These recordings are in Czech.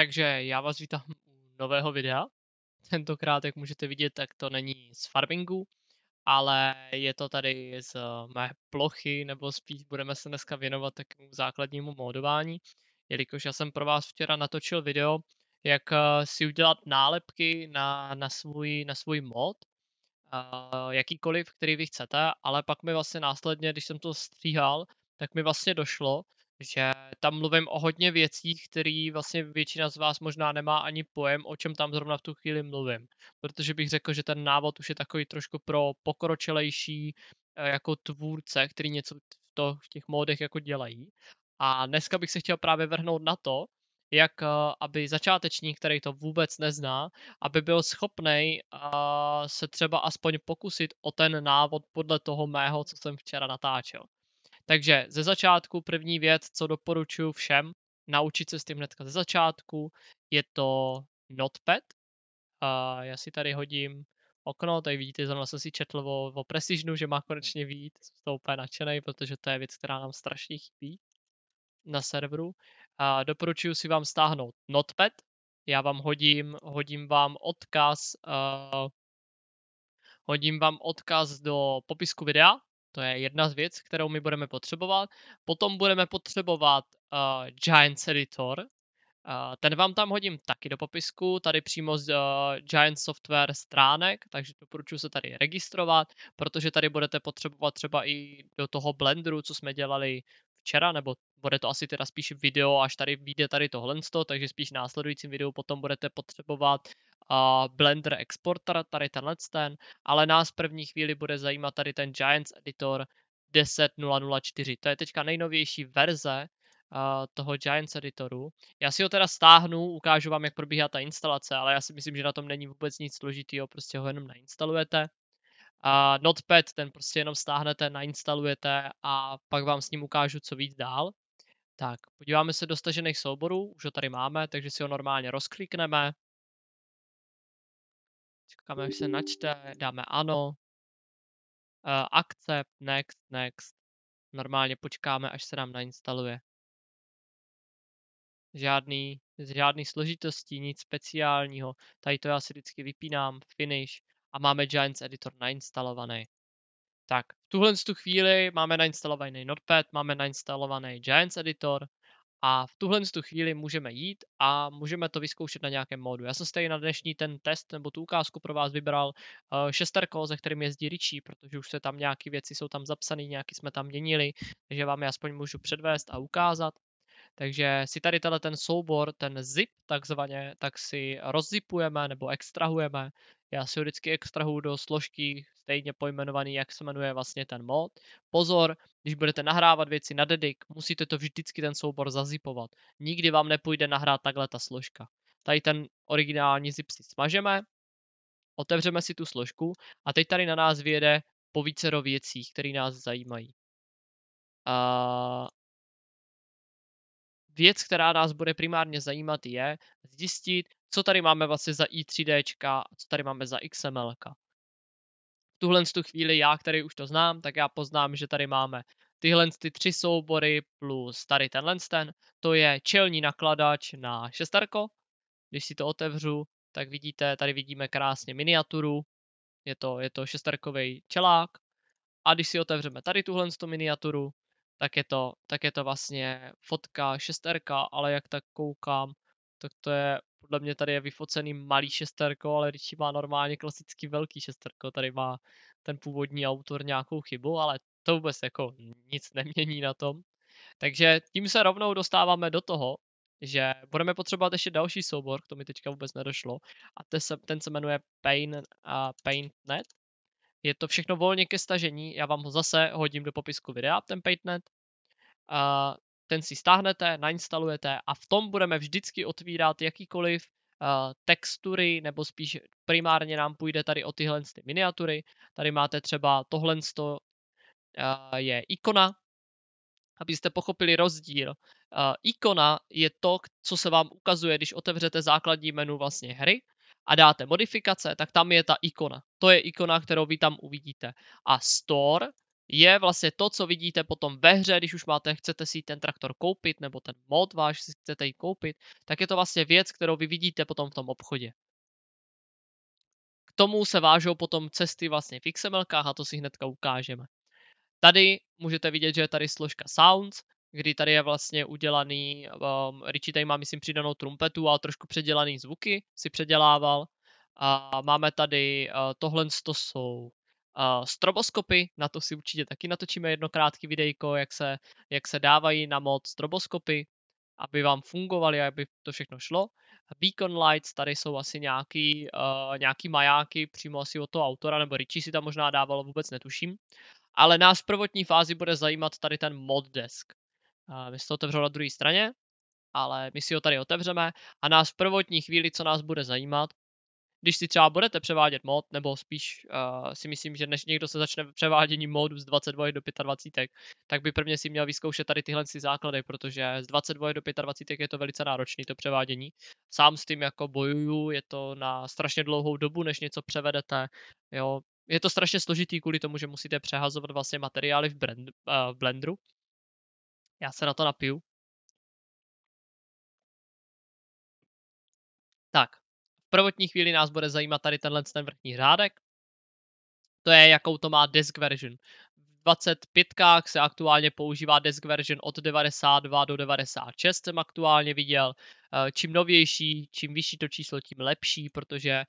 Takže já vás vítám u nového videa. Tentokrát, jak můžete vidět, tak to není z farmingu, ale je to tady z eh, mé plochy, nebo spíš budeme se dneska věnovat takovému základnímu módování, jelikož já jsem pro vás včera natočil video, jak eh, si udělat nálepky na, na, svůj, na svůj mod, eh, jakýkoliv, který vy chcete, ale pak mi vlastně následně, když jsem to stříhal, tak mi vlastně došlo, že tam mluvím o hodně věcích, které vlastně většina z vás možná nemá ani pojem, o čem tam zrovna v tu chvíli mluvím. Protože bych řekl, že ten návod už je takový trošku pro pokročilejší eh, jako tvůrce, který něco to v těch módech jako dělají. A dneska bych se chtěl právě vrhnout na to, jak eh, aby začátečník, který to vůbec nezná, aby byl schopný eh, se třeba aspoň pokusit o ten návod podle toho mého, co jsem včera natáčel. Takže ze začátku první věc, co doporučuji všem, naučit se s tím hnedka ze začátku, je to Notepad. A já si tady hodím okno, tady vidíte, zrovna jsem si četl o, o Precision, že má konečně vít, jsem to úplně nadšený, protože to je věc, která nám strašně chybí na serveru. A doporučuji si vám stáhnout Notepad, já vám hodím, hodím vám odkaz, uh, hodím vám odkaz do popisku videa, to je jedna z věc, kterou my budeme potřebovat. Potom budeme potřebovat uh, Giants Editor. Uh, ten vám tam hodím taky do popisku, tady přímo z uh, eh, Giant Software stránek, takže doporučuji se tady registrovat, protože tady budete potřebovat třeba i do toho Blenderu, co jsme dělali včera, nebo bude to asi teda spíš video, až tady vyjde tady tohle, takže spíš v následujícím videu potom budete potřebovat uh, Blender exporter, tady tenhle ten, ale nás v první chvíli bude zajímat tady ten Giants Editor 10.004. To je teďka nejnovější verze uh, toho Giants Editoru. Já si ho teda stáhnu, ukážu vám, jak probíhá ta instalace, ale já si myslím, že na tom není vůbec nic složitého, prostě ho jenom nainstalujete. A Notepad, ten prostě jenom stáhnete, nainstalujete a pak vám s ním ukážu, co víc dál. Tak, podíváme se do stažených souborů, už ho tady máme, takže si ho normálně rozklikneme. Čekáme, až se načte, dáme ano. Uh, accept, next, next. Normálně počkáme, až se nám nainstaluje. Žádný, žádný složitostí, nic speciálního. Tady to já si vždycky vypínám, finish a máme Giants Editor nainstalovaný. Tak, v tuhle tu chvíli máme nainstalovaný Notepad, máme nainstalovaný Giants Editor a v tuhle tu chvíli můžeme jít a můžeme to vyzkoušet na nějakém modu. Já jsem stejně na dnešní ten test nebo tu ukázku pro vás vybral uh, eh, šesterko, ze kterým jezdí Richie, protože už se tam nějaké věci jsou tam zapsané, nějaký jsme tam měnili, takže vám je aspoň můžu předvést a ukázat. Takže si tady tenhle ten soubor, ten zip takzvaně, tak si rozzipujeme nebo extrahujeme já si ho vždycky extrahuju do složky stejně pojmenovaný, jak se jmenuje vlastně ten mod. Pozor, když budete nahrávat věci na dedik, musíte to vždycky ten soubor zazipovat. Nikdy vám nepůjde nahrát takhle ta složka. Tady ten originální zip si smažeme, otevřeme si tu složku a teď tady na nás vyjede po vícero věcí, které nás zajímají. A věc, která nás bude primárně zajímat, je zjistit, co tady máme vlastně za i3D a co tady máme za XML. V tuhle tu chvíli já, který už to znám, tak já poznám, že tady máme tyhle ty tři soubory plus tady tenhle ten, to je čelní nakladač na šestarko. Když si to otevřu, tak vidíte, tady vidíme krásně miniaturu, je to, je to šestarkový čelák. A když si otevřeme tady tuhle tu miniaturu, tak je, to, tak je to vlastně fotka šesterka, ale jak tak koukám, tak to je, podle mě tady je vyfocený malý šesterko, ale Richie má normálně klasicky velký šesterko, tady má ten původní autor nějakou chybu, ale to vůbec jako nic nemění na tom. Takže tím se rovnou dostáváme do toho, že budeme potřebovat ještě další soubor, tomu mi teďka vůbec nedošlo, a ten se, ten se jmenuje Pain, a Paintnet. Je to všechno volně ke stažení, já vám ho zase hodím do popisku videa, ten Paintnet. Uh, ten si stáhnete, nainstalujete a v tom budeme vždycky otvírat jakýkoliv eh, textury, nebo spíš primárně nám půjde tady o tyhle ty miniatury. Tady máte třeba tohle eh, je ikona, abyste pochopili rozdíl. Eh, ikona je to, co se vám ukazuje, když otevřete základní menu vlastně hry a dáte modifikace, tak tam je ta ikona. To je ikona, kterou vy tam uvidíte. A store je vlastně to, co vidíte potom ve hře, když už máte, chcete si ten traktor koupit, nebo ten mod váš si chcete jí koupit, tak je to vlastně věc, kterou vy vidíte potom v tom obchodě. K tomu se vážou potom cesty vlastně v XML a to si hnedka ukážeme. Tady můžete vidět, že je tady složka Sounds, kdy tady je vlastně udělaný, um, Richie tady má myslím přidanou trumpetu a trošku předělaný zvuky si předělával. A máme tady, uh, tohle to jsou Uh, stroboskopy, na to si určitě taky natočíme jedno krátké videjko, jak se, jak se dávají na mod stroboskopy, aby vám fungovaly, aby to všechno šlo. Beacon lights, tady jsou asi nějaký, uh, nějaký majáky přímo asi od toho autora, nebo Richie si tam možná dával, vůbec netuším. Ale nás v prvotní fázi bude zajímat tady ten mod desk. Uh, my jsme to otevřeli na druhé straně, ale my si ho tady otevřeme a nás v prvotní chvíli, co nás bude zajímat, když si třeba budete převádět mod, nebo spíš uh, si myslím, že než někdo se začne převádění modu z 22 do 25, tak by prvně si měl vyzkoušet tady tyhle si základy, protože z 22 do 25 je to velice náročné to převádění. Sám s tím jako bojuju, je to na strašně dlouhou dobu, než něco převedete. Jo, je to strašně složitý kvůli tomu, že musíte přehazovat vlastně materiály v, brand, uh, v Blenderu. Já se na to napiju. Tak, prvotní chvíli nás bude zajímat tady tenhle ten vrchní řádek. To je, jakou to má disk version. 25 se aktuálně používá disk version od 92 do 96 jsem aktuálně viděl. Eh, čím novější, čím vyšší to číslo, tím lepší, protože eh,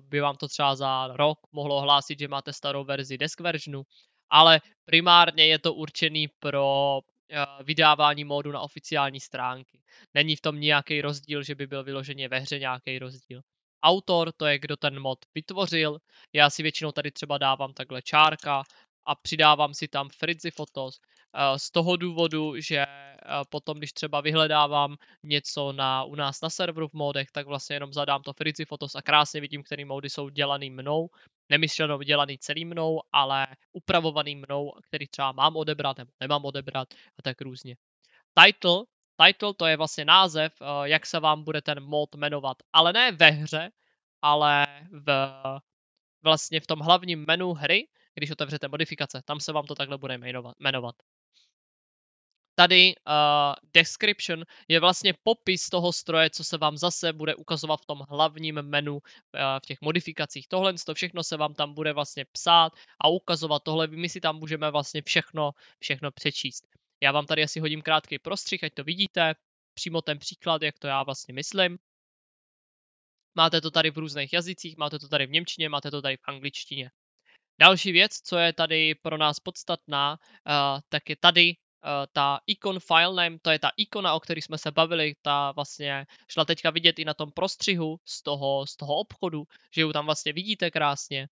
by vám to třeba za rok mohlo hlásit, že máte starou verzi disk versionu, ale primárně je to určený pro Eh, vydávání módu na oficiální stránky. Není v tom nějaký rozdíl, že by byl vyloženě ve hře nějaký rozdíl. Autor, to je kdo ten mod vytvořil. Já si většinou tady třeba dávám takhle čárka a přidávám si tam Fritzy Fotos. Eh, z toho důvodu, že eh, potom, když třeba vyhledávám něco na, u nás na serveru v modech, tak vlastně jenom zadám to Fritzy Fotos a krásně vidím, který mody jsou dělaný mnou nemyšleno dělaný celý mnou, ale upravovaný mnou, který třeba mám odebrat nebo nemám odebrat a tak různě. Title, title to je vlastně název, eh, jak se vám bude ten mod jmenovat, ale ne ve hře, ale v, vlastně v tom hlavním menu hry, když otevřete modifikace, tam se vám to takhle bude jmenovat tady uh, description je vlastně popis toho stroje, co se vám zase bude ukazovat v tom hlavním menu uh, v těch modifikacích. Tohle to všechno se vám tam bude vlastně psát a ukazovat. Tohle my si tam můžeme vlastně všechno, všechno přečíst. Já vám tady asi hodím krátký prostřih, ať to vidíte. Přímo ten příklad, jak to já vlastně myslím. Máte to tady v různých jazycích, máte to tady v Němčině, máte to tady v angličtině. Další věc, co je tady pro nás podstatná, eh, tak je tady Eh, ta ikon name to je ta ikona, o který jsme se bavili, ta vlastně šla teďka vidět i na tom prostřihu z toho, z toho obchodu, že ju tam vlastně vidíte krásně.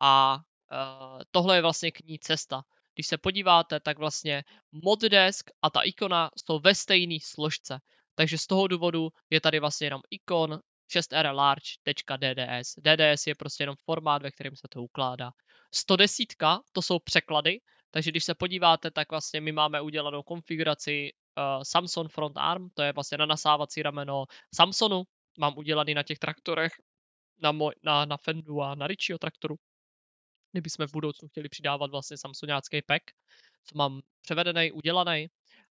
A eh, tohle je vlastně k ní cesta. Když se podíváte, tak vlastně moddesk a ta ikona jsou ve stejné složce. Takže z toho důvodu je tady vlastně jenom ikon 6rlarge.dds. DDS je prostě jenom formát, ve kterém se to ukládá. 110 to jsou překlady, takže když se podíváte, tak vlastně my máme udělanou konfiguraci uh, eh, Samson Front Arm, to je vlastně nanasávací rameno Samsonu, mám udělaný na těch traktorech, na, moj, na, na Fendu a na Richieho traktoru. Kdyby jsme v budoucnu chtěli přidávat vlastně Samsonácký pack, co mám převedený, udělaný.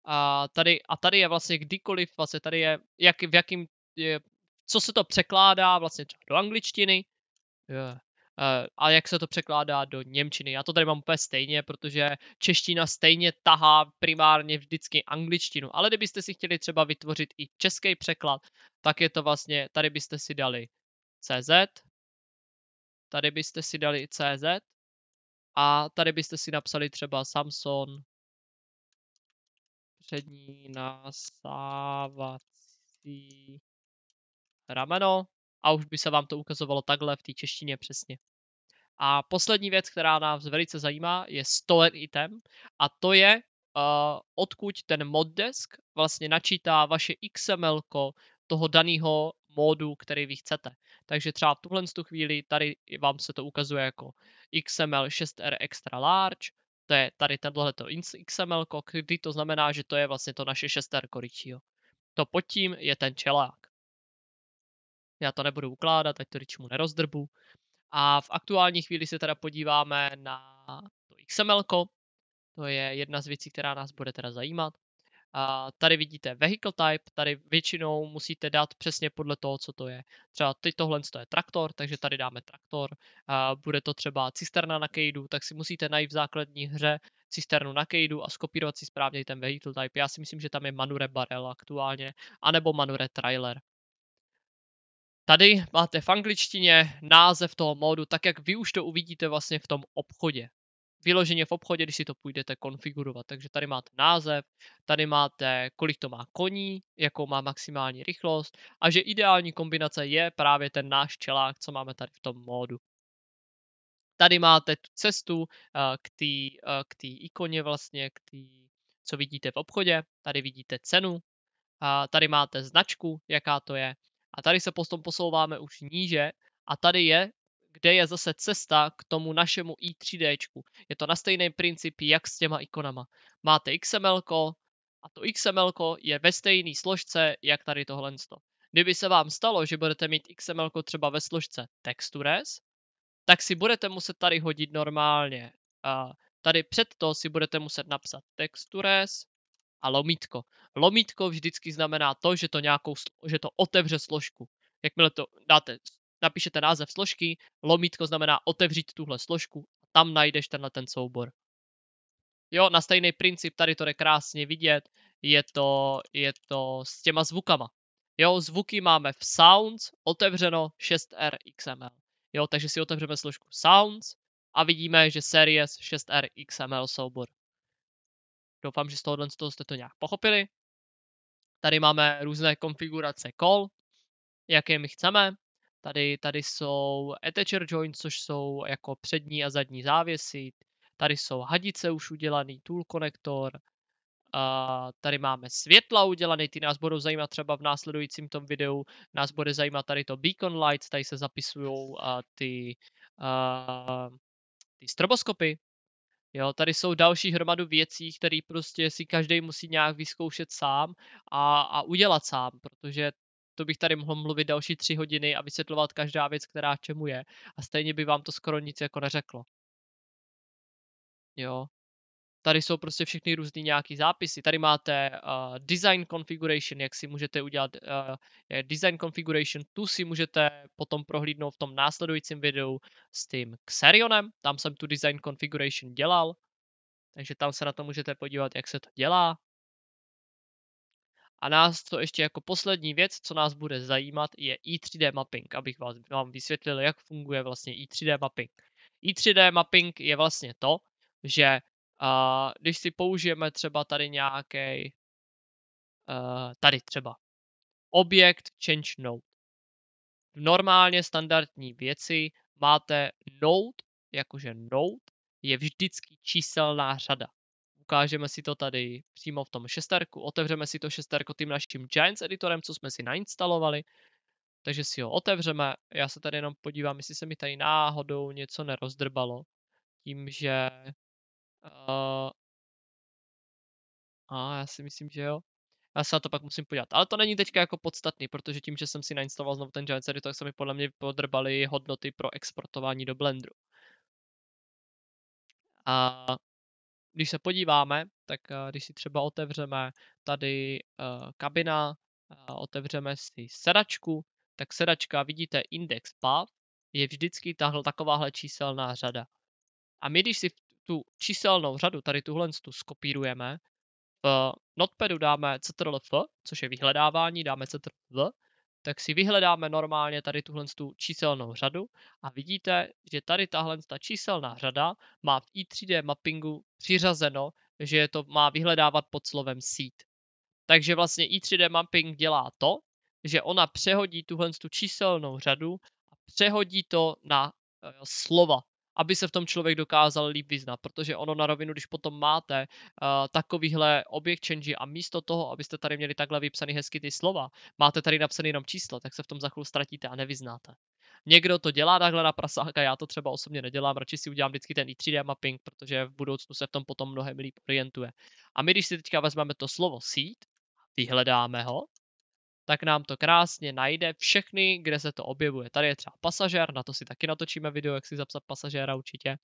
A tady, a tady je vlastně kdykoliv, vlastně tady je, jak, v jakým, je, co se to překládá vlastně do angličtiny, yeah. Eh, a jak se to překládá do Němčiny. Já to tady mám úplně stejně, protože čeština stejně tahá primárně vždycky angličtinu, ale kdybyste si chtěli třeba vytvořit i český překlad, tak je to vlastně, tady byste si dali CZ, tady byste si dali CZ a tady byste si napsali třeba Samson přední nasávací rameno a už by se vám to ukazovalo takhle v té češtině přesně. A poslední věc, která nás velice zajímá, je Stolen item a to je, uh, odkud ten moddesk vlastně načítá vaše XML toho daného módu, který vy chcete. Takže třeba v tuhle tu chvíli tady vám se to ukazuje jako XML 6R extra large, to je tady to XML, kdy to znamená, že to je vlastně to naše 6R ryčího. To pod tím je ten čelák já to nebudu ukládat, ať to ničemu nerozdrbu. A v aktuální chvíli se teda podíváme na to XML, to je jedna z věcí, která nás bude teda zajímat. A tady vidíte vehicle type, tady většinou musíte dát přesně podle toho, co to je. Třeba teď tohle to je traktor, takže tady dáme traktor. A bude to třeba cisterna na Kejdu, tak si musíte najít v základní hře cisternu na Kejdu a skopírovat si správně ten vehicle type. Já si myslím, že tam je Manure Barrel aktuálně, anebo Manure Trailer. Tady máte v angličtině název toho módu, tak jak vy už to uvidíte vlastně v tom obchodě. Vyloženě v obchodě, když si to půjdete konfigurovat. Takže tady máte název, tady máte, kolik to má koní, jakou má maximální rychlost a že ideální kombinace je právě ten náš čelák, co máme tady v tom módu. Tady máte tu cestu eh, k té eh, tý ikoně vlastně, k tý co vidíte v obchodě. Tady vidíte cenu, a tady máte značku, jaká to je. A tady se potom posouváme už níže a tady je, kde je zase cesta k tomu našemu i3D. Je to na stejném principu, jak s těma ikonama. Máte XML a to XML je ve stejné složce, jak tady tohle. Kdyby se vám stalo, že budete mít XML třeba ve složce Textures, tak si budete muset tady hodit normálně. Tady před to si budete muset napsat Textures a lomítko. Lomítko vždycky znamená to, že to, nějakou, že to otevře složku. Jakmile to dáte, napíšete název složky, lomítko znamená otevřít tuhle složku a tam najdeš tenhle ten soubor. Jo, na stejný princip, tady to je krásně vidět, je to, je to s těma zvukama. Jo, zvuky máme v Sounds, otevřeno 6R XML. Jo, takže si otevřeme složku Sounds a vidíme, že series 6R XML soubor. Doufám, že z tohohle z toho jste to nějak pochopili. Tady máme různé konfigurace call, jaké my chceme. Tady, tady jsou attacher joints, což jsou jako přední a zadní závěsy. Tady jsou hadice už udělaný, tool konektor. Uh, tady máme světla udělané, ty nás budou zajímat třeba v následujícím tom videu. Nás bude zajímat tady to beacon lights, tady se zapisují uh, ty, uh, ty stroboskopy, Jo, tady jsou další hromadu věcí, které prostě si každý musí nějak vyzkoušet sám a, a udělat sám, protože to bych tady mohl mluvit další tři hodiny a vysvětlovat každá věc, která čemu je. A stejně by vám to skoro nic jako neřeklo. Jo. Tady jsou prostě všechny různé nějaké zápisy. Tady máte uh, design configuration, jak si můžete udělat uh, design configuration. Tu si můžete potom prohlídnout v tom následujícím videu s tím Xerionem. Tam jsem tu design configuration dělal. Takže tam se na to můžete podívat, jak se to dělá. A nás to ještě jako poslední věc, co nás bude zajímat, je i3D mapping, abych vás, vám vysvětlil, jak funguje vlastně i3D mapping. i3D mapping je vlastně to, že a když si použijeme třeba tady nějaký, uh, eh, tady třeba objekt change node. V normálně standardní věci máte node, jakože node, je vždycky číselná řada. Ukážeme si to tady přímo v tom šesterku. Otevřeme si to šesterko tím naším Giants editorem, co jsme si nainstalovali. Takže si ho otevřeme. Já se tady jenom podívám, jestli se mi tady náhodou něco nerozdrbalo. Tím, že A já si myslím, že jo. Já se na to pak musím podívat. Ale to není teďka jako podstatný, protože tím, že jsem si nainstaloval znovu ten Giant tak se mi podle mě podrbaly hodnoty pro exportování do Blenderu. A když se podíváme, tak eh, když si třeba otevřeme tady uh, kabina, uh, otevřeme si sedačku, tak sedačka, vidíte, index path je vždycky tahle, takováhle číselná řada. A my, když si tu číselnou řadu, tady tuhle tu skopírujeme, Notepadu dáme ctrlf, což je vyhledávání, dáme ctrl, tak si vyhledáme normálně tady tuhle tu číselnou řadu a vidíte, že tady tahle ta číselná řada má v i3D mappingu přiřazeno, že to má vyhledávat pod slovem seed. Takže vlastně i3D mapping dělá to, že ona přehodí tuhle tu číselnou řadu a přehodí to na eh, slova aby se v tom člověk dokázal líp vyznat, protože ono na rovinu, když potom máte uh, takovýhle objekt change a místo toho, abyste tady měli takhle vypsaný hezky ty slova, máte tady napsané jenom číslo, tak se v tom za chvíli ztratíte a nevyznáte. Někdo to dělá takhle na prasáka, já to třeba osobně nedělám, radši si udělám vždycky ten i 3D mapping, protože v budoucnu se v tom potom mnohem líp orientuje. A my, když si teďka vezmeme to slovo seed, vyhledáme ho, tak nám to krásně najde všechny, kde se to objevuje. Tady je třeba pasažér, na to si taky natočíme video, jak si zapsat pasažéra určitě.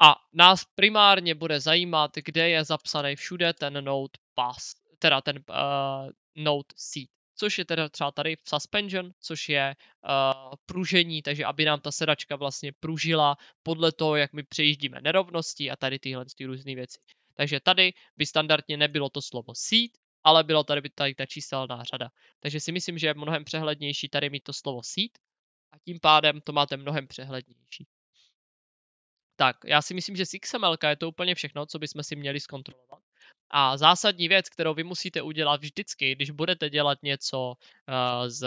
A nás primárně bude zajímat, kde je zapsaný všude ten node pass, teda ten uh, eh, node seat. což je teda třeba tady v suspension, což je uh, pružení, takže aby nám ta sedačka vlastně pružila podle toho, jak my přejíždíme nerovnosti a tady tyhle ty různé věci. Takže tady by standardně nebylo to slovo seat ale bylo tady by tady ta číselná řada. Takže si myslím, že je mnohem přehlednější tady mít to slovo seed a tím pádem to máte mnohem přehlednější. Tak, já si myslím, že s XML je to úplně všechno, co bychom si měli zkontrolovat. A zásadní věc, kterou vy musíte udělat vždycky, když budete dělat něco uh, z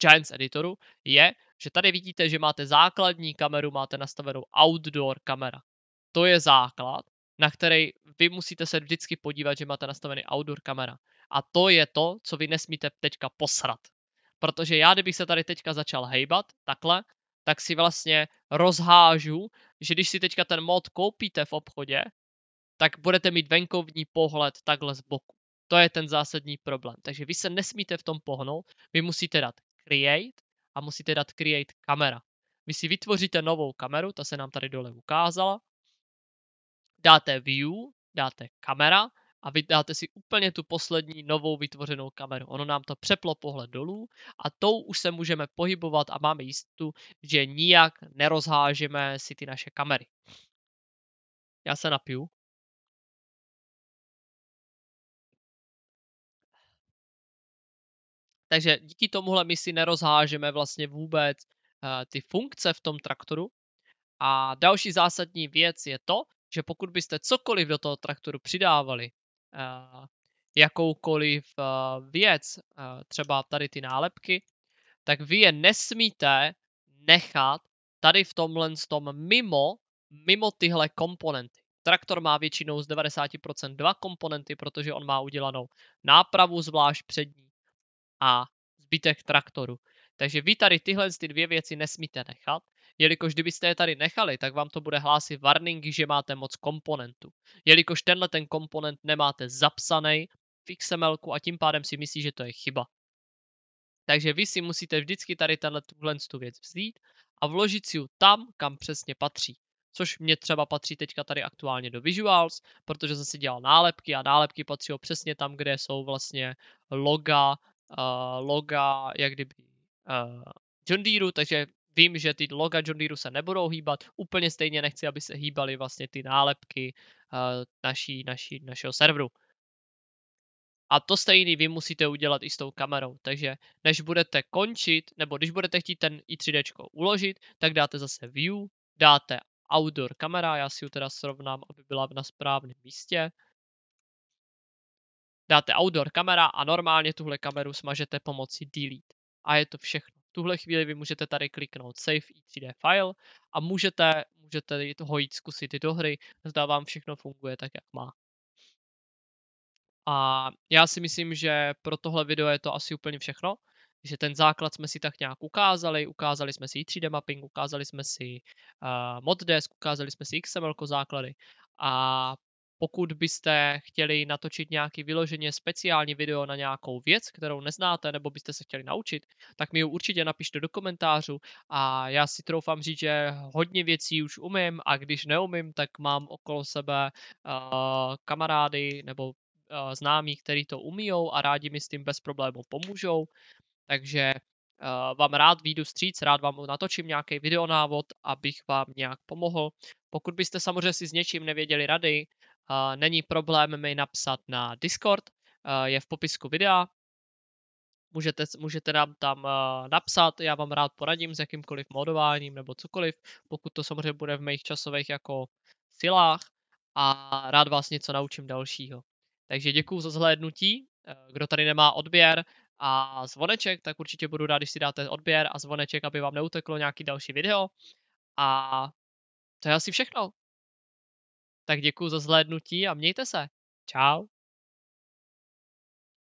Giants editoru, je, že tady vidíte, že máte základní kameru, máte nastavenou outdoor kamera. To je základ na který vy musíte se vždycky podívat, že máte nastavený outdoor kamera. A to je to, co vy nesmíte teďka posrat. Protože já, kdybych se tady teďka začal hejbat, takhle, tak si vlastně rozhážu, že když si teďka ten mod koupíte v obchodě, tak budete mít venkovní pohled takhle z boku. To je ten zásadní problém. Takže vy se nesmíte v tom pohnout, vy musíte dát create a musíte dát create kamera. Vy si vytvoříte novou kameru, ta se nám tady dole ukázala, dáte view, dáte kamera a vydáte si úplně tu poslední novou vytvořenou kameru. Ono nám to přeplo pohled dolů a tou už se můžeme pohybovat a máme jistotu, že nijak nerozhážeme si ty naše kamery. Já se napiju. Takže díky tomuhle my si nerozhážeme vlastně vůbec uh, ty funkce v tom traktoru. A další zásadní věc je to, že pokud byste cokoliv do toho traktoru přidávali, eh, jakoukoliv eh, věc, eh, třeba tady ty nálepky, tak vy je nesmíte nechat tady v tomhle tom mimo, mimo tyhle komponenty. Traktor má většinou z 90% dva komponenty, protože on má udělanou nápravu, zvlášť přední a zbytek traktoru. Takže vy tady tyhle ty dvě věci nesmíte nechat, jelikož kdybyste je tady nechali, tak vám to bude hlásit warningy, že máte moc komponentu. Jelikož tenhle ten komponent nemáte zapsaný v XML a tím pádem si myslí, že to je chyba. Takže vy si musíte vždycky tady tenhle tu věc vzít a vložit si ji tam, kam přesně patří. Což mě třeba patří teďka tady aktuálně do Visuals, protože jsem si dělal nálepky a nálepky patří přesně tam, kde jsou vlastně loga, uh, loga jak kdyby Eh, John Deere, takže vím, že ty loga John Deere se nebudou hýbat. Úplně stejně nechci, aby se hýbaly vlastně ty nálepky eh, naší, naší, našeho serveru. A to stejný vy musíte udělat i s tou kamerou. Takže než budete končit, nebo když budete chtít ten i 3D uložit, tak dáte zase view, dáte outdoor kamera, já si ji teda srovnám, aby byla na správném místě. Dáte outdoor kamera a normálně tuhle kameru smažete pomocí delete a je to všechno. V tuhle chvíli vy můžete tady kliknout Save i e 3D file a můžete, můžete ho jít zkusit do hry, zda vám všechno funguje tak, jak má. A já si myslím, že pro tohle video je to asi úplně všechno. Že ten základ jsme si tak nějak ukázali, ukázali jsme si i e 3D mapping, ukázali jsme si uh, mod ukázali jsme si XML základy a pokud byste chtěli natočit nějaký vyloženě speciální video na nějakou věc, kterou neznáte, nebo byste se chtěli naučit, tak mi ji určitě napište do komentářů a já si troufám říct, že hodně věcí už umím a když neumím, tak mám okolo sebe uh, kamarády nebo uh, známí, kteří to umíjou a rádi mi s tím bez problémů pomůžou. Takže uh, vám rád výjdu stříc, rád vám natočím nějaký videonávod, abych vám nějak pomohl. Pokud byste samozřejmě si s něčím nevěděli rady, Není problém mi napsat na Discord, je v popisku videa. Můžete, můžete nám tam napsat, já vám rád poradím s jakýmkoliv modováním nebo cokoliv, pokud to samozřejmě bude v mých časových jako silách a rád vás něco naučím dalšího. Takže děkuji za zhlédnutí. E, kdo tady nemá odběr a zvoneček, tak určitě budu rád, když si dáte odběr a zvoneček, aby vám neuteklo nějaký další video. A to je asi všechno. Tak děkuji za zhlédnutí a mějte se. Čau.